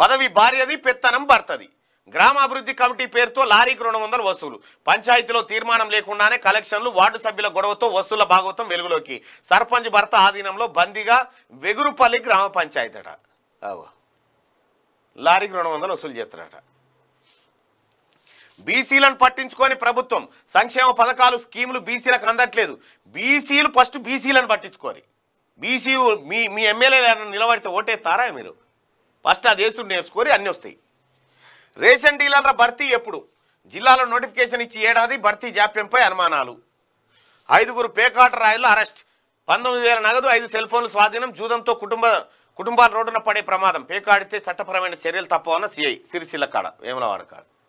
పదవి భార్యది పెత్తనం భర్తది గ్రామాభివృద్ధి కమిటీ పేరుతో లారీకి రెండు వందలు వసూలు పంచాయతీలో తీర్మానం లేకుండానే కలెక్షన్లు వార్డు సభ్యుల గొడవతో వసూల భాగవతం వెలుగులోకి సర్పంచ్ భర్త ఆధీనంలో బందీగా వెగురుపల్లి గ్రామ పంచాయతీ అట లారీకి రెండు వందలు వసూలు చేస్తారట బీసీలను పట్టించుకొని ప్రభుత్వం సంక్షేమ పథకాలు స్కీములు బీసీలకు అందట్లేదు బీసీలు ఫస్ట్ బీసీలను పట్టించుకోరి బీసీ మీ మీ ఎమ్మెల్యేలు నిలబడితే ఓటేస్తారా మీరు ఫస్ట్ అది వేస్తుండే నేర్చుకొని అన్నీ వస్తాయి రేషన్ డీలర్ల భర్తీ ఎప్పుడు జిల్లాలో నోటిఫికేషన్ ఇచ్చి ఏడాది భర్తీ జాప్యంపై అనుమానాలు ఐదుగురు పేకాట రాయలు అరెస్ట్ పంతొమ్మిది వేల నగదు ఐదు సెల్ ఫోన్లు స్వాధీనం జూదంతో కుటుంబ కుటుంబాలు రోడ్డున పడే ప్రమాదం పేకాడితే చట్టపరమైన చర్యలు తప్పవన్న సిఐ సిరిసిల్ల కాడ కాడ